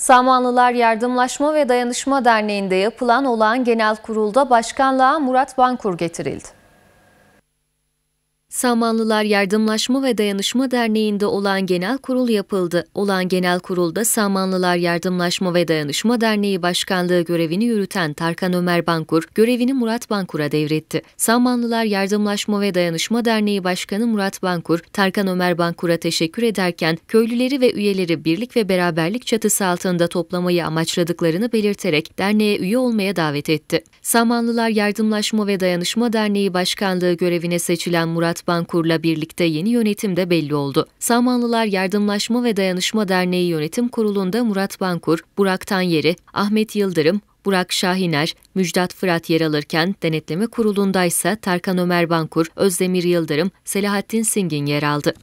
Samanlılar Yardımlaşma ve Dayanışma Derneği'nde yapılan olağan genel kurulda başkanlığa Murat Bankur getirildi. Samanlılar Yardımlaşma ve Dayanışma Derneği'nde olan genel kurul yapıldı. Olan genel kurulda Samanlılar Yardımlaşma ve Dayanışma Derneği Başkanlığı görevini yürüten Tarkan Ömer Bankur, görevini Murat Bankur'a devretti. Samanlılar Yardımlaşma ve Dayanışma Derneği Başkanı Murat Bankur, Tarkan Ömer Bankur'a teşekkür ederken köylüleri ve üyeleri birlik ve beraberlik çatısı altında toplamayı amaçladıklarını belirterek derneğe üye olmaya davet etti. Samanlılar Yardımlaşma ve Dayanışma Derneği Başkanlığı görevine seçilen Murat Bankurla birlikte yeni yönetim de belli oldu. Samanlılar Yardımlaşma ve Dayanışma Derneği Yönetim Kurulu'nda Murat Bankur, Burak Tanyeri, Ahmet Yıldırım, Burak Şahiner, Müjdat Fırat yer alırken denetleme kurulundaysa Tarkan Ömer Bankur, Özdemir Yıldırım, Selahattin Singin yer aldı.